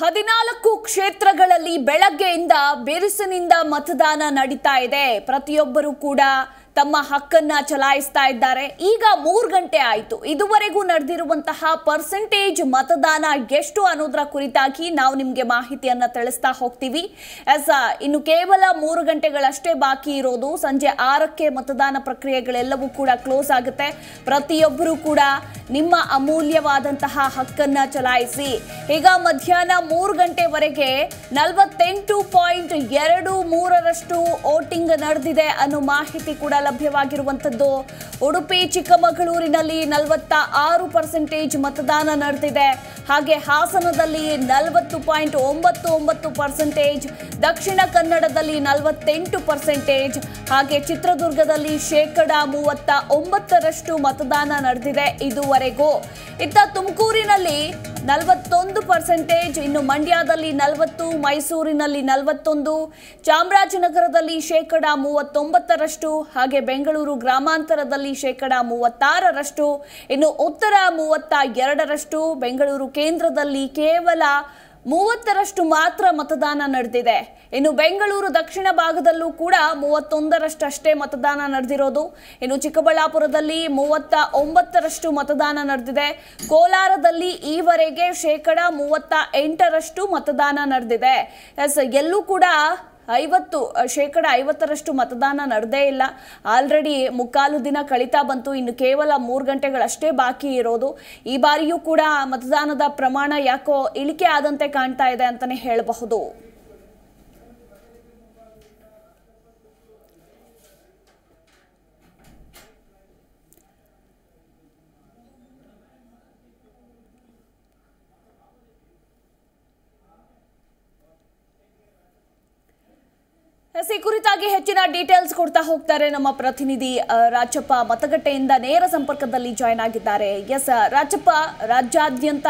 ಹದಿನಾಲ್ಕು ಕ್ಷೇತ್ರಗಳಲ್ಲಿ ಬೆಳಗ್ಗೆಯಿಂದ ಬಿರುಸಿನಿಂದ ಮತದಾನ ನಡೀತಾ ಇದೆ ಪ್ರತಿಯೊಬ್ಬರೂ ಕೂಡ ತಮ್ಮ ಹಕ್ಕನ್ನ ಚಲಾಯಿಸ್ತಾ ಇದ್ದಾರೆ ಈಗ ಮೂರು ಗಂಟೆ ಆಯಿತು ಇದುವರೆಗೂ ನಡೆದಿರುವಂತಹ ಪರ್ಸೆಂಟೇಜ್ ಮತದಾನ ಎಷ್ಟು ಅನ್ನೋದ್ರ ಕುರಿತಾಗಿ ನಾವು ನಿಮಗೆ ಮಾಹಿತಿಯನ್ನ ತಿಳಿಸ್ತಾ ಹೋಗ್ತೀವಿ ಎಸ್ ಇನ್ನು ಕೇವಲ ಮೂರು ಗಂಟೆಗಳಷ್ಟೇ ಬಾಕಿ ಇರೋದು ಸಂಜೆ ಆರಕ್ಕೆ ಮತದಾನ ಪ್ರಕ್ರಿಯೆಗಳೆಲ್ಲವೂ ಕೂಡ ಕ್ಲೋಸ್ ಆಗುತ್ತೆ ಪ್ರತಿಯೊಬ್ಬರೂ ಕೂಡ ನಿಮ್ಮ ಅಮೂಲ್ಯವಾದಂತಹ ಹಕ್ಕನ್ನ ಚಲಾಯಿಸಿ ಈಗ ಮಧ್ಯಾಹ್ನ ಮೂರು ಗಂಟೆವರೆಗೆ ನಲವತ್ತೆಂಟು ಪಾಯಿಂಟ್ ಎರಡು ಮೂರರಷ್ಟು ವೋಟಿಂಗ್ ನಡೆದಿದೆ ಅನ್ನೋ ಮಾಹಿತಿ ಕೂಡ ಲಭ್ಯವಾಗಿರುವಂಥದ್ದು ಉಡುಪಿ ಚಿಕ್ಕಮಗಳೂರಿನಲ್ಲಿ ನಲವತ್ತ ಆರು ಪರ್ಸೆಂಟೇಜ್ ಮತದಾನ ನಡೆದಿದೆ ಹಾಗೆ ಹಾಸನದಲ್ಲಿ ನಲವತ್ತು ಪಾಯಿಂಟ್ ಒಂಬತ್ತು ಒಂಬತ್ತು ಪರ್ಸೆಂಟೇಜ್ ದಕ್ಷಿಣ ಕನ್ನಡದಲ್ಲಿ ನಲವತ್ತೆಂಟು ಪರ್ಸೆಂಟೇಜ್ ಹಾಗೆ ಚಿತ್ರದುರ್ಗದಲ್ಲಿ ಶೇಕಡ ಮೂವತ್ತ ಒಂಬತ್ತರಷ್ಟು ಮತದಾನ ನಡೆದಿದೆ ಇದುವರೆಗೂ ಇತ್ತ ತುಮಕೂರಿನಲ್ಲಿ ನಲವತ್ತೊಂದು ಪರ್ಸೆಂಟೇಜ್ ಇನ್ನು ಮಂಡ್ಯದಲ್ಲಿ ನಲವತ್ತು ಮೈಸೂರಿನಲ್ಲಿ ನಲವತ್ತೊಂದು ಚಾಮರಾಜನಗರದಲ್ಲಿ ಶೇಕಡ ಮೂವತ್ತೊಂಬತ್ತರಷ್ಟು ಹಾಗೆ ಬೆಂಗಳೂರು ಗ್ರಾಮಾಂತರದಲ್ಲಿ ಶೇಕಡ ಮೂವತ್ತಾರರಷ್ಟು ಇನ್ನು ಉತ್ತರ ಮೂವತ್ತ ಎರಡರಷ್ಟು ಬೆಂಗಳೂರು ಕೇಂದ್ರದಲ್ಲಿ ಕೇವಲ ಮೂವತ್ತರಷ್ಟು ಮಾತ್ರ ಮತದಾನ ನಡೆದಿದೆ ಇನ್ನು ಬೆಂಗಳೂರು ದಕ್ಷಿಣ ಭಾಗದಲ್ಲೂ ಕೂಡ ಮೂವತ್ತೊಂದರಷ್ಟಷ್ಟೇ ಮತದಾನ ನಡೆದಿರೋದು ಇನ್ನು ಚಿಕ್ಕಬಳ್ಳಾಪುರದಲ್ಲಿ ಮೂವತ್ತ ಒಂಬತ್ತರಷ್ಟು ಮತದಾನ ನಡೆದಿದೆ ಕೋಲಾರದಲ್ಲಿ ಈವರೆಗೆ ಶೇಕಡ ಮೂವತ್ತ ಎಂಟರಷ್ಟು ಮತದಾನ ನಡೆದಿದೆ ಎಸ್ ಎಲ್ಲೂ ಕೂಡ ಐವತ್ತು ಶೇಕಡ ಐವತ್ತರಷ್ಟು ಮತದಾನ ನಡೆದೇ ಇಲ್ಲ ಆಲ್ರೆಡಿ ಮುಕ್ಕಾಲು ದಿನ ಕಳೀತಾ ಬಂತು ಇನ್ನು ಕೇವಲ ಮೂರು ಗಂಟೆಗಳಷ್ಟೇ ಬಾಕಿ ಇರೋದು ಈ ಬಾರಿಯೂ ಕೂಡ ಮತದಾನದ ಪ್ರಮಾಣ ಯಾಕೋ ಇಳಿಕೆ ಆದಂತೆ ಕಾಣ್ತಾ ಇದೆ ಅಂತಲೇ ಹೇಳಬಹುದು ಕುರಿತಾಗಿ ಹೆಚ್ಚಿನ ಡೀಟೇಲ್ಸ್ ಕೊಡ್ತಾ ಹೋಗ್ತಾರೆ ನಮ್ಮ ಪ್ರತಿನಿಧಿ ರಾಜಪ್ಪ ಮತಗಟ್ಟೆಯಿಂದ ನೇರ ಸಂಪರ್ಕದಲ್ಲಿ ಜಾಯ್ನ್ ಆಗಿದ್ದಾರೆ ಎಸ್ ರಾಜಪ್ಪ ರಾಜ್ಯಾದ್ಯಂತ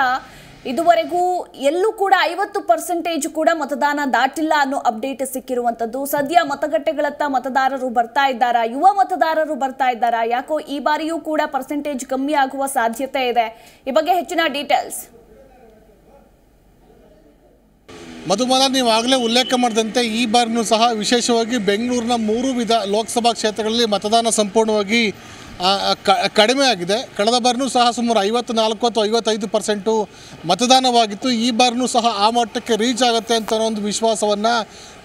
ಇದುವರೆಗೂ ಎಲ್ಲೂ ಕೂಡ ಐವತ್ತು ಪರ್ಸೆಂಟೇಜ್ ಕೂಡ ಮತದಾನ ದಾಟಿಲ್ಲ ಅನ್ನೋ ಅಪ್ಡೇಟ್ ಸಿಕ್ಕಿರುವಂತದ್ದು ಸದ್ಯ ಮತಗಟ್ಟೆಗಳತ್ತ ಮತದಾರರು ಬರ್ತಾ ಇದ್ದಾರಾ ಯುವ ಮತದಾರರು ಬರ್ತಾ ಇದ್ದಾರಾ ಯಾಕೋ ಈ ಬಾರಿಯೂ ಕೂಡ ಪರ್ಸೆಂಟೇಜ್ ಕಮ್ಮಿ ಆಗುವ ಸಾಧ್ಯತೆ ಇದೆ ಈ ಬಗ್ಗೆ ಹೆಚ್ಚಿನ ಡೀಟೇಲ್ಸ್ ಮಧುಮನ ನೀವು ಆಗಲೇ ಉಲ್ಲೇಖ ಮಾಡಿದಂತೆ ಈ ಬಾರಿನೂ ಸಹ ವಿಶೇಷವಾಗಿ ಬೆಂಗಳೂರಿನ ಮೂರು ವಿಧ ಲೋಕಸಭಾ ಕ್ಷೇತ್ರಗಳಲ್ಲಿ ಮತದಾನ ಸಂಪೂರ್ಣವಾಗಿ ಕಡಿಮೆ ಆಗಿದೆ ಕಳೆದ ಬಾರಿನೂ ಸಹ ಸುಮಾರು ಐವತ್ತು ನಾಲ್ಕು ಅಥವಾ ಐವತ್ತೈದು ಪರ್ಸೆಂಟು ಮತದಾನವಾಗಿತ್ತು ಈ ಬಾರಿನೂ ಸಹ ಆ ಮಟ್ಟಕ್ಕೆ ರೀಚ್ ಆಗುತ್ತೆ ಅಂತ ಒಂದು ವಿಶ್ವಾಸವನ್ನು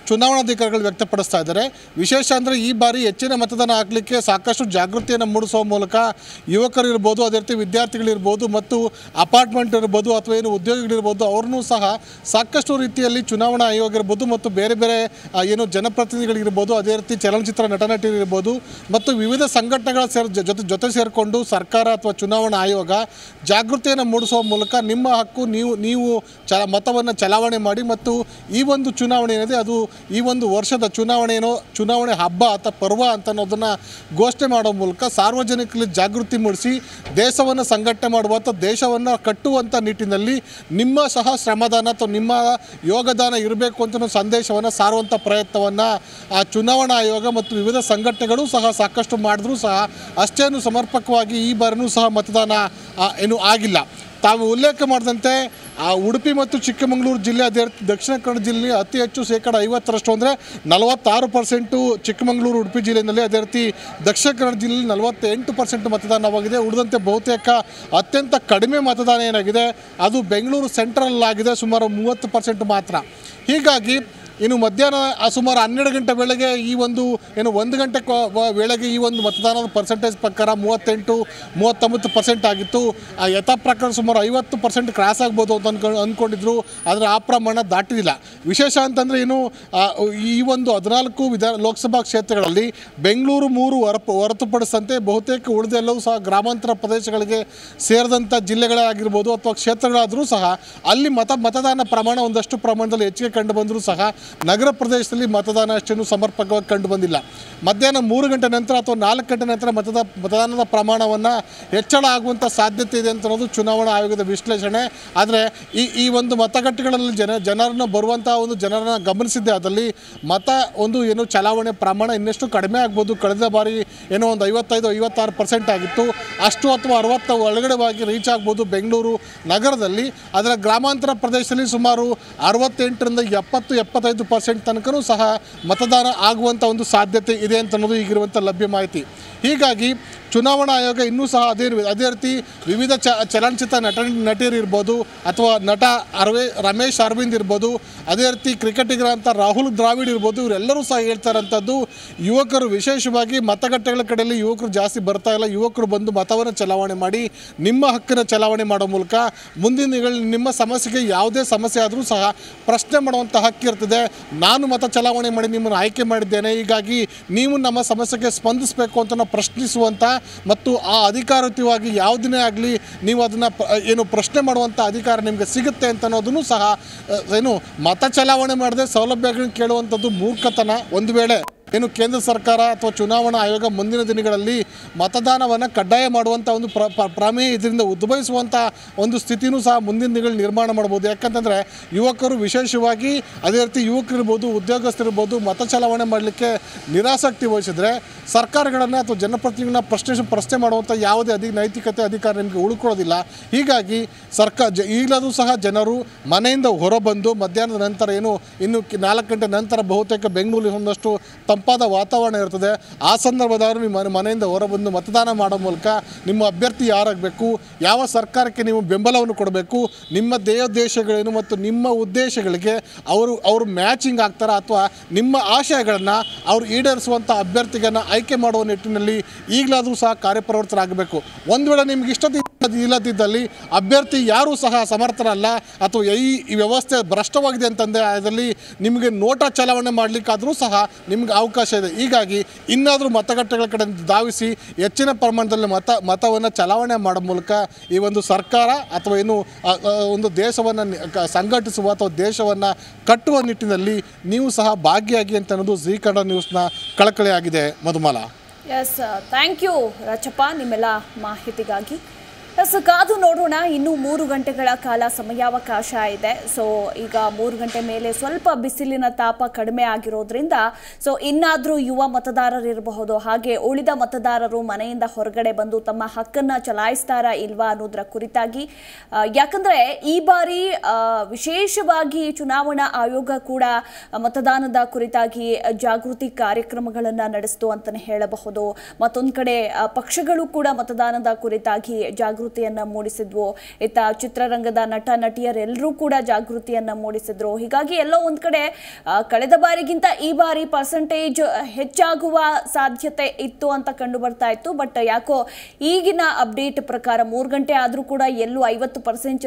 ಚುನಾವಣಾಧಿಕಾರಿಗಳು ವ್ಯಕ್ತಪಡಿಸ್ತಾ ಇದ್ದಾರೆ ವಿಶೇಷ ಅಂದರೆ ಈ ಬಾರಿ ಹೆಚ್ಚಿನ ಮತದಾನ ಆಗಲಿಕ್ಕೆ ಸಾಕಷ್ಟು ಜಾಗೃತಿಯನ್ನು ಮೂಡಿಸುವ ಮೂಲಕ ಯುವಕರು ಇರ್ಬೋದು ಅದೇ ರೀತಿ ವಿದ್ಯಾರ್ಥಿಗಳಿರ್ಬೋದು ಮತ್ತು ಅಪಾರ್ಟ್ಮೆಂಟ್ ಇರ್ಬೋದು ಅಥವಾ ಏನು ಉದ್ಯೋಗಿಗಳಿರ್ಬೋದು ಅವ್ರನ್ನೂ ಸಹ ಸಾಕಷ್ಟು ರೀತಿಯಲ್ಲಿ ಚುನಾವಣಾ ಆಯೋಗ ಇರ್ಬೋದು ಮತ್ತು ಬೇರೆ ಬೇರೆ ಏನು ಜನಪ್ರತಿನಿಧಿಗಳಿರ್ಬೋದು ಅದೇ ರೀತಿ ಚಲನಚಿತ್ರ ನಟ ಮತ್ತು ವಿವಿಧ ಸಂಘಟನೆಗಳ ಸೇರ್ ಜೊತೆ ಜೊತೆ ಸೇರಿಕೊಂಡು ಸರ್ಕಾರ ಅಥವಾ ಚುನಾವಣಾ ಆಯೋಗ ಜಾಗೃತಿಯನ್ನು ಮೂಡಿಸುವ ಮೂಲಕ ನಿಮ್ಮ ಹಕ್ಕು ನೀವು ನೀವು ಚ ಮತವನ್ನು ಚಲಾವಣೆ ಮಾಡಿ ಮತ್ತು ಈ ಒಂದು ಚುನಾವಣೆ ಏನಿದೆ ಅದು ಈ ಒಂದು ವರ್ಷದ ಚುನಾವಣೆಯೋ ಚುನಾವಣೆ ಹಬ್ಬ ಅಥವಾ ಪರ್ವ ಅಂತ ಅನ್ನೋದನ್ನು ಘೋಷಣೆ ಮಾಡೋ ಮೂಲಕ ಸಾರ್ವಜನಿಕರಲ್ಲಿ ಜಾಗೃತಿ ಮೂಡಿಸಿ ದೇಶವನ್ನು ಸಂಘಟನೆ ಅಥವಾ ದೇಶವನ್ನು ಕಟ್ಟುವಂಥ ನಿಟ್ಟಿನಲ್ಲಿ ನಿಮ್ಮ ಸಹ ಶ್ರಮದಾನ ಅಥವಾ ನಿಮ್ಮ ಯೋಗದಾನ ಇರಬೇಕು ಅಂತ ಸಂದೇಶವನ್ನು ಸಾರುವಂಥ ಪ್ರಯತ್ನವನ್ನು ಆ ಚುನಾವಣಾ ಆಯೋಗ ಮತ್ತು ವಿವಿಧ ಸಂಘಟನೆಗಳು ಸಹ ಸಾಕಷ್ಟು ಮಾಡಿದ್ರೂ ಸಹ ಅಷ್ಟೇನು ಸಮರ್ಪಕವಾಗಿ ಈ ಬಾರಿನೂ ಸಹ ಮತದಾನ ಏನು ಆಗಿಲ್ಲ ತಾವು ಉಲ್ಲೇಖ ಮಾಡಿದಂತೆ ಆ ಉಡುಪಿ ಮತ್ತು ಚಿಕ್ಕಮಗಳೂರು ಜಿಲ್ಲೆ ಅದೇ ದಕ್ಷಿಣ ಕನ್ನಡ ಜಿಲ್ಲೆಯಲ್ಲಿ ಅತಿ ಹೆಚ್ಚು ಶೇಕಡ ಐವತ್ತರಷ್ಟು ಅಂದರೆ ನಲವತ್ತಾರು ಪರ್ಸೆಂಟು ಚಿಕ್ಕಮಗಳೂರು ಉಡುಪಿ ಜಿಲ್ಲೆಯಲ್ಲಿ ಅದೇ ರೀತಿ ದಕ್ಷಿಣ ಕನ್ನಡ ಜಿಲ್ಲೆಯಲ್ಲಿ ನಲವತ್ತೆಂಟು ಪರ್ಸೆಂಟ್ ಮತದಾನವಾಗಿದೆ ಉಳಿದಂತೆ ಬಹುತೇಕ ಅತ್ಯಂತ ಕಡಿಮೆ ಮತದಾನ ಏನಾಗಿದೆ ಅದು ಬೆಂಗಳೂರು ಸೆಂಟ್ರಲ್ಲಾಗಿದೆ ಸುಮಾರು ಮೂವತ್ತು ಪರ್ಸೆಂಟ್ ಮಾತ್ರ ಹೀಗಾಗಿ ಇನ್ನು ಮಧ್ಯಾಹ್ನ ಆ ಸುಮಾರು ಹನ್ನೆರಡು ಗಂಟೆ ವೇಳೆಗೆ ಈ ಒಂದು ಏನು ಒಂದು ಗಂಟೆ ವೇಳೆಗೆ ಈ ಒಂದು ಮತದಾನದ ಪರ್ಸೆಂಟೇಜ್ ಪ್ರಕಾರ ಮೂವತ್ತೆಂಟು ಮೂವತ್ತೊಂಬತ್ತು ಪರ್ಸೆಂಟ್ ಆಗಿತ್ತು ಆ ಯಥಾ ಪ್ರಕಾರ ಸುಮಾರು ಐವತ್ತು ಪರ್ಸೆಂಟ್ ಕ್ರಾಸ್ ಆಗ್ಬೋದು ಅಂತ ಅಂದ್ಕೊಂಡು ಅಂದ್ಕೊಂಡಿದ್ರು ಆದರೆ ಆ ಪ್ರಮಾಣ ದಾಟಿದಿಲ್ಲ ವಿಶೇಷ ಅಂತಂದರೆ ಏನು ಈ ಒಂದು ಹದಿನಾಲ್ಕು ವಿಧಾನ ಲೋಕಸಭಾ ಕ್ಷೇತ್ರಗಳಲ್ಲಿ ಬೆಂಗಳೂರು ಮೂರು ಹೊರಪು ಹೊರತುಪಡಿಸಿದಂತೆ ಬಹುತೇಕ ಉಳಿದೆಲ್ಲವೂ ಸಹ ಗ್ರಾಮಾಂತರ ಪ್ರದೇಶಗಳಿಗೆ ಸೇರಿದಂಥ ಜಿಲ್ಲೆಗಳೇ ಆಗಿರ್ಬೋದು ಅಥವಾ ಕ್ಷೇತ್ರಗಳಾದರೂ ಸಹ ಅಲ್ಲಿ ಮತ ಮತದಾನ ಪ್ರಮಾಣ ಒಂದಷ್ಟು ಪ್ರಮಾಣದಲ್ಲಿ ಹೆಚ್ಚಿಗೆ ಕಂಡು ಬಂದರೂ ಸಹ ನಗರ ಪ್ರದೇಶದಲ್ಲಿ ಮತದಾನ ಅಷ್ಟೇನು ಸಮರ್ಪಕವಾಗಿ ಕಂಡು ಬಂದಿಲ್ಲ ಮಧ್ಯಾಹ್ನ ಮೂರು ಗಂಟೆ ನಂತರ ಅಥವಾ ನಾಲ್ಕು ಗಂಟೆ ನಂತರ ಮತದ ಮತದಾನದ ಪ್ರಮಾಣವನ್ನು ಹೆಚ್ಚಳ ಆಗುವಂಥ ಸಾಧ್ಯತೆ ಇದೆ ಅಂತ ಅನ್ನೋದು ಚುನಾವಣಾ ಆಯೋಗದ ವಿಶ್ಲೇಷಣೆ ಆದರೆ ಈ ಈ ಒಂದು ಮತಗಟ್ಟೆಗಳಲ್ಲಿ ಜನ ಜನರನ್ನು ಬರುವಂಥ ಒಂದು ಜನರನ್ನು ಗಮನಿಸಿದ್ದೆ ಅದರಲ್ಲಿ ಮತ ಒಂದು ಏನು ಚಲಾವಣೆ ಪ್ರಮಾಣ ಇನ್ನಷ್ಟು ಕಡಿಮೆ ಆಗ್ಬೋದು ಕಳೆದ ಬಾರಿ ಏನೋ ಒಂದು ಐವತ್ತೈದು ಐವತ್ತಾರು ಪರ್ಸೆಂಟ್ ಆಗಿತ್ತು ಅಷ್ಟು ಅಥವಾ ಅರವತ್ತ ಒಳಗಡೆವಾಗಿ ರೀಚ್ ಆಗ್ಬೋದು ಬೆಂಗಳೂರು ನಗರದಲ್ಲಿ ಅದರ ಗ್ರಾಮಾಂತರ ಪ್ರದೇಶದಲ್ಲಿ ಸುಮಾರು ಅರವತ್ತೆಂಟರಿಂದ ಎಪ್ಪತ್ತು ಎಪ್ಪತ್ತೈದು ಐದು ಪರ್ಸೆಂಟ್ ತನಕನೂ ಸಹ ಮತದಾನ ಆಗುವಂಥ ಒಂದು ಸಾಧ್ಯತೆ ಇದೆ ಅಂತ ಅನ್ನೋದು ಈಗಿರುವಂಥ ಲಭ್ಯ ಮಾಹಿತಿ ಹೀಗಾಗಿ ಚುನಾವಣಾ ಆಯೋಗ ಇನ್ನೂ ಸಹ ಅದೇ ಅದೇ ರೀತಿ ವಿವಿಧ ಚ ಚಲನಚಿತ್ರ ನಟ ಇರ್ಬೋದು ಅಥವಾ ನಟ ಅರವೇ ರಮೇಶ್ ಅರವಿಂದ್ ಇರ್ಬೋದು ಅದೇ ರೀತಿ ಕ್ರಿಕೆಟಿಗರಂಥ ರಾಹುಲ್ ದ್ರಾವಿಡ್ ಇರ್ಬೋದು ಇವರೆಲ್ಲರೂ ಸಹ ಹೇಳ್ತಾರಂಥದ್ದು ಯುವಕರು ವಿಶೇಷವಾಗಿ ಮತಗಟ್ಟೆಗಳ ಕಡೆಯಲ್ಲಿ ಯುವಕರು ಜಾಸ್ತಿ ಬರ್ತಾ ಇಲ್ಲ ಯುವಕರು ಬಂದು ಮತವನ್ನು ಚಲಾವಣೆ ಮಾಡಿ ನಿಮ್ಮ ಹಕ್ಕಿನ ಚಲಾವಣೆ ಮಾಡೋ ಮೂಲಕ ಮುಂದಿನ ನಿಮ್ಮ ಸಮಸ್ಯೆಗೆ ಯಾವುದೇ ಸಮಸ್ಯೆ ಆದರೂ ಸಹ ಪ್ರಶ್ನೆ ಮಾಡುವಂಥ ಹಕ್ಕಿರ್ತದೆ ನಾನು ಮತ ಚಲಾವಣೆ ಮಾಡಿ ನಿಮ್ಮನ್ನು ಆಯ್ಕೆ ಮಾಡಿದ್ದೇನೆ ಹೀಗಾಗಿ ನೀವು ನಮ್ಮ ಸಮಸ್ಯೆಗೆ ಸ್ಪಂದಿಸಬೇಕು ಅಂತ ಪ್ರಶ್ನಿಸುವಂಥ ಮತ್ತು ಆ ಅಧಿಕಾರಯುತವಾಗಿ ಯಾವುದನ್ನೇ ಆಗಲಿ ನೀವು ಅದನ್ನು ಏನು ಪ್ರಶ್ನೆ ಮಾಡುವಂಥ ಅಧಿಕಾರ ನಿಮಗೆ ಸಿಗುತ್ತೆ ಅಂತ ಅನ್ನೋದನ್ನು ಸಹ ಏನು ಮತ ಚಲಾವಣೆ ಮಾಡದೆ ಸೌಲಭ್ಯಗಳನ್ನು ಕೇಳುವಂಥದ್ದು ಮೂರ್ಖತನ ಒಂದು ವೇಳೆ ಏನು ಕೇಂದ್ರ ಸರ್ಕಾರ ಅಥವಾ ಚುನಾವಣಾ ಆಯೋಗ ಮುಂದಿನ ದಿನಗಳಲ್ಲಿ ಮತದಾನವನ್ನು ಕಡ್ಡಾಯ ಮಾಡುವಂಥ ಒಂದು ಪ್ರಮೇಯ ಇದರಿಂದ ಉದ್ಭವಿಸುವಂಥ ಒಂದು ಸ್ಥಿತಿನೂ ಸಹ ಮುಂದಿನ ದಿನಗಳಲ್ಲಿ ನಿರ್ಮಾಣ ಮಾಡ್ಬೋದು ಯಾಕಂತಂದರೆ ಯುವಕರು ವಿಶೇಷವಾಗಿ ಅದೇ ರೀತಿ ಯುವಕರಿರ್ಬೋದು ಉದ್ಯೋಗಸ್ಥರಿರ್ಬೋದು ಮತ ಚಲಾವಣೆ ಮಾಡಲಿಕ್ಕೆ ನಿರಾಸಕ್ತಿ ವಹಿಸಿದರೆ ಸರ್ಕಾರಗಳನ್ನು ಅಥವಾ ಜನಪ್ರತಿನಿಧಿಗಳನ್ನ ಪ್ರಶ್ನೆ ಪ್ರಶ್ನೆ ಮಾಡುವಂಥ ಯಾವುದೇ ಅಧಿ ನೈತಿಕತೆ ಅಧಿಕಾರ ನಿಮಗೆ ಉಳ್ಕೊಳ್ಳೋದಿಲ್ಲ ಹೀಗಾಗಿ ಸರ್ಕಾರ ಜ ಈಗಲೂ ಸಹ ಜನರು ಮನೆಯಿಂದ ಹೊರಬಂದು ಮಧ್ಯಾಹ್ನದ ನಂತರ ಏನು ಇನ್ನು ನಾಲ್ಕು ಗಂಟೆ ನಂತರ ಬಹುತೇಕ ಒಂದಷ್ಟು ತ ತಂಪಾದ ವಾತಾವರಣ ಇರ್ತದೆ ಆ ಸಂದರ್ಭದವರು ನಿಮ್ಮ ಮನೆಯಿಂದ ಹೊರಬಂದು ಮತದಾನ ಮಾಡೋ ಮೂಲಕ ನಿಮ್ಮ ಅಭ್ಯರ್ಥಿ ಯಾರಾಗಬೇಕು ಯಾವ ಸರ್ಕಾರಕ್ಕೆ ನೀವು ಬೆಂಬಲವನ್ನು ಕೊಡಬೇಕು ನಿಮ್ಮ ದೇಹೋದ್ದೇಶಗಳೇನು ಮತ್ತು ನಿಮ್ಮ ಉದ್ದೇಶಗಳಿಗೆ ಅವರು ಅವರು ಮ್ಯಾಚಿಂಗ್ ಆಗ್ತಾರ ಅಥವಾ ನಿಮ್ಮ ಆಶಯಗಳನ್ನು ಅವರು ಈಡೇರಿಸುವಂಥ ಅಭ್ಯರ್ಥಿಗಳನ್ನು ಆಯ್ಕೆ ಮಾಡುವ ನಿಟ್ಟಿನಲ್ಲಿ ಈಗಲಾದರೂ ಸಹ ಕಾರ್ಯಪ್ರವರ್ತರಾಗಬೇಕು ಒಂದು ವೇಳೆ ನಿಮ್ಗೆ ಇಷ್ಟದ ಇಲ್ಲದಿದ್ದಲ್ಲಿ ಅಭ್ಯರ್ಥಿ ಯಾರೂ ಸಹ ಸಮರ್ಥರಲ್ಲ ಅಥವಾ ಈ ವ್ಯವಸ್ಥೆ ಭ್ರಷ್ಟವಾಗಿದೆ ಅಂತಂದರೆ ಅದರಲ್ಲಿ ನಿಮಗೆ ನೋಟ ಚಲಾವಣೆ ಮಾಡಲಿಕ್ಕಾದರೂ ಸಹ ನಿಮ್ಗೆ ಅವಕಾಶ ಇದೆ ಹೀಗಾಗಿ ಇನ್ನಾದರೂ ಮತಗಟ್ಟೆಗಳ ಕಡೆ ಧಾವಿಸಿ ಹೆಚ್ಚಿನ ಪ್ರಮಾಣದಲ್ಲಿ ಮತ ಮತವನ್ನು ಚಲಾವಣೆ ಮಾಡೋ ಮೂಲಕ ಈ ಒಂದು ಸರ್ಕಾರ ಅಥವಾ ಏನು ಒಂದು ದೇಶವನ್ನು ಸಂಘಟಿಸುವ ಅಥವಾ ದೇಶವನ್ನು ಕಟ್ಟುವ ನಿಟ್ಟಿನಲ್ಲಿ ನೀವು ಸಹ ಭಾಗಿಯಾಗಿ ಅಂತ ಅನ್ನೋದು ಜಿ ಕನ್ನಡ ನ್ಯೂಸ್ನ ಕಳಕಳಿಯಾಗಿದೆ Madhumala yes thank you Rachappa ನಿಮ್ಮೆಲ್ಲ ಮಾಹಿತಿಗಾಗಿ ಸೊ ಕಾದು ನೋಡೋಣ ಇನ್ನೂ ಮೂರು ಗಂಟೆಗಳ ಕಾಲ ಸಮಯಾವಕಾಶ ಇದೆ ಸೊ ಈಗ ಮೂರು ಗಂಟೆ ಮೇಲೆ ಸ್ವಲ್ಪ ಬಿಸಿಲಿನ ತಾಪ ಕಡಿಮೆ ಆಗಿರೋದ್ರಿಂದ ಸೊ ಇನ್ನಾದರೂ ಯುವ ಮತದಾರರಿರಬಹುದು ಹಾಗೆ ಉಳಿದ ಮತದಾರರು ಮನೆಯಿಂದ ಹೊರಗಡೆ ಬಂದು ತಮ್ಮ ಹಕ್ಕನ್ನು ಚಲಾಯಿಸ್ತಾರಾ ಇಲ್ವಾ ಅನ್ನೋದರ ಕುರಿತಾಗಿ ಯಾಕಂದರೆ ಈ ಬಾರಿ ವಿಶೇಷವಾಗಿ ಚುನಾವಣಾ ಆಯೋಗ ಕೂಡ ಮತದಾನದ ಕುರಿತಾಗಿ ಜಾಗೃತಿ ಕಾರ್ಯಕ್ರಮಗಳನ್ನು ನಡೆಸ್ತು ಅಂತಲೇ ಹೇಳಬಹುದು ಮತ್ತೊಂದು ಕಡೆ ಪಕ್ಷಗಳು ಕೂಡ ಮತದಾನದ ಕುರಿತಾಗಿ ಜಾಗೃತಿ ಜಾಗೃತಿಯನ್ನ ಮೂಡಿಸಿದ್ವು ಇತ್ತ ಚಿತ್ರರಂಗದ ನಟ ನಟಿಯರೆಲ್ಲರೂ ಕೂಡ ಜಾಗೃತಿಯನ್ನ ಮೂಡಿಸಿದ್ರು ಹೀಗಾಗಿ ಎಲ್ಲೋ ಒಂದ್ ಕಡೆ ಕಳೆದ ಬಾರಿಗಿಂತ ಈ ಬಾರಿ ಪರ್ಸೆಂಟೇಜ್ ಹೆಚ್ಚಾಗುವ ಸಾಧ್ಯತೆ ಇತ್ತು ಅಂತ ಕಂಡು ಬರ್ತಾ ಇತ್ತು ಬಟ್ ಯಾಕೋ ಈಗಿನ ಅಪ್ಡೇಟ್ ಪ್ರಕಾರ ಮೂರು ಗಂಟೆ ಆದ್ರೂ ಕೂಡ ಎಲ್ಲೂ ಐವತ್ತು ಪರ್ಸೆಂಟ್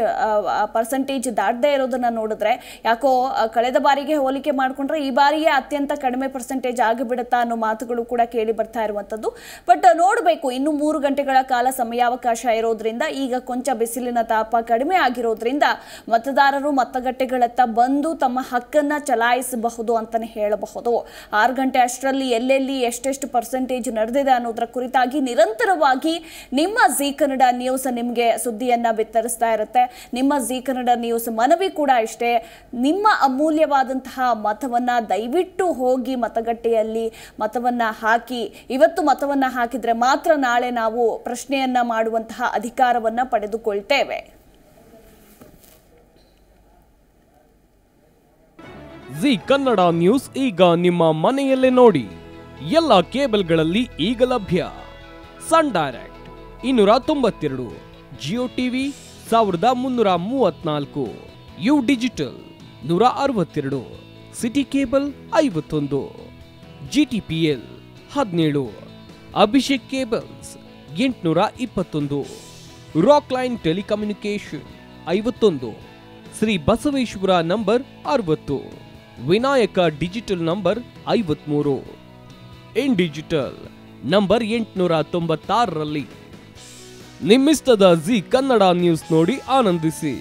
ಪರ್ಸೆಂಟೇಜ್ ದಾಟದೇ ಇರೋದನ್ನ ನೋಡಿದ್ರೆ ಯಾಕೋ ಕಳೆದ ಬಾರಿಗೆ ಹೋಲಿಕೆ ಮಾಡ್ಕೊಂಡ್ರೆ ಈ ಬಾರಿಯೇ ಅತ್ಯಂತ ಕಡಿಮೆ ಪರ್ಸೆಂಟೇಜ್ ಆಗಿಬಿಡುತ್ತಾ ಅನ್ನೋ ಮಾತುಗಳು ಕೂಡ ಕೇಳಿ ಬರ್ತಾ ಇರುವಂಥದ್ದು ಬಟ್ ನೋಡಬೇಕು ಇನ್ನು ಮೂರು ಗಂಟೆಗಳ ಕಾಲ ಸಮಯಾವಕಾಶ ಇರೋದ್ರಿಂದ ಆಗಿರೋದ್ರಿಂದ ಈಗ ಕೊಂಚ ಬಿಸಿಲಿನ ತಾಪ ಕಡಿಮೆ ಆಗಿರೋದ್ರಿಂದ ಮತದಾರರು ಮತಗಟ್ಟೆಗಳತ್ತ ಬಂದು ತಮ್ಮ ಹಕ್ಕನ್ನ ಚಲಾಯಿಸಬಹುದು ಅಂತಾನೆ ಹೇಳಬಹುದು ಆರು ಗಂಟೆ ಅಷ್ಟರಲ್ಲಿ ಎಲ್ಲೆಲ್ಲಿ ಎಷ್ಟೆಷ್ಟು ಪರ್ಸೆಂಟೇಜ್ ನಡೆದಿದೆ ಅನ್ನೋದರ ಕುರಿತಾಗಿ ನಿರಂತರವಾಗಿ ನಿಮ್ಮ ಜಿ ಕನ್ನಡ ನ್ಯೂಸ್ ನಿಮಗೆ ಸುದ್ದಿಯನ್ನ ಬಿತ್ತರಿಸ್ತಾ ಇರುತ್ತೆ ನಿಮ್ಮ ಜಿ ಕನ್ನಡ ನ್ಯೂಸ್ ಮನವಿ ಕೂಡ ಇಷ್ಟೇ ನಿಮ್ಮ ಅಮೂಲ್ಯವಾದಂತಹ ಮತವನ್ನ ದಯವಿಟ್ಟು ಹೋಗಿ ಮತಗಟ್ಟೆಯಲ್ಲಿ ಮತವನ್ನ ಹಾಕಿ ಇವತ್ತು ಮತವನ್ನ ಹಾಕಿದ್ರೆ ಮಾತ್ರ ನಾಳೆ ನಾವು ಪ್ರಶ್ನೆಯನ್ನ ಮಾಡುವಂತಹ ಅಧಿಕಾರ ಅಧಿಕಾರವನ್ನು ಪಡೆದುಕೊಳ್ತೇವೆ ಜಿ ಕನ್ನಡ ನ್ಯೂಸ್ ಈಗ ನಿಮ್ಮ ಮನೆಯಲ್ಲೇ ನೋಡಿ ಎಲ್ಲ ಕೇಬಲ್ಗಳಲ್ಲಿ ಈಗ ಲಭ್ಯ ಸನ್ ಡೈರೆಕ್ಟ್ ಇನ್ನೂರ ತೊಂಬತ್ತೆರಡು ಜಿಯೋ ಟಿವಿ ಸಾವಿರದ ಮುನ್ನೂರ ಮೂವತ್ನಾಲ್ಕು ಯು ಡಿಜಿಟಲ್ ನೂರ ಅರವತ್ತೆರಡು ಸಿಟಿ ಕೇಬಲ್ ಐವತ್ತೊಂದು ಜಿ ಟಿ ಪಿ ಎಲ್ ಹದಿನೇಳು ಅಭಿಷೇಕ್ ಕೇಬಲ್ಸ್ ಎಂಟುನೂರ ಇಪ್ಪತ್ತೊಂದು ರಾಕ್ಲೈನ್ ಟೆಲಿಕಮ್ಯುನಿಕೇಶನ್ ಐವತ್ತೊಂದು ಶ್ರೀ ಬಸವೇಶ್ವರ ನಂಬರ್ ಅರವತ್ತು ವಿನಾಯಕ ಡಿಜಿಟಲ್ ನಂಬರ್ ಐವತ್ಮೂರು ಇನ್ ಡಿಜಿಟಲ್ ನಂಬರ್ ಎಂಟುನೂರ ತೊಂಬತ್ತಾರರಲ್ಲಿ ನಿಮ್ಮಿಸ್ತದ ಜಿ ಕನ್ನಡ ನ್ಯೂಸ್ ನೋಡಿ ಆನಂದಿಸಿ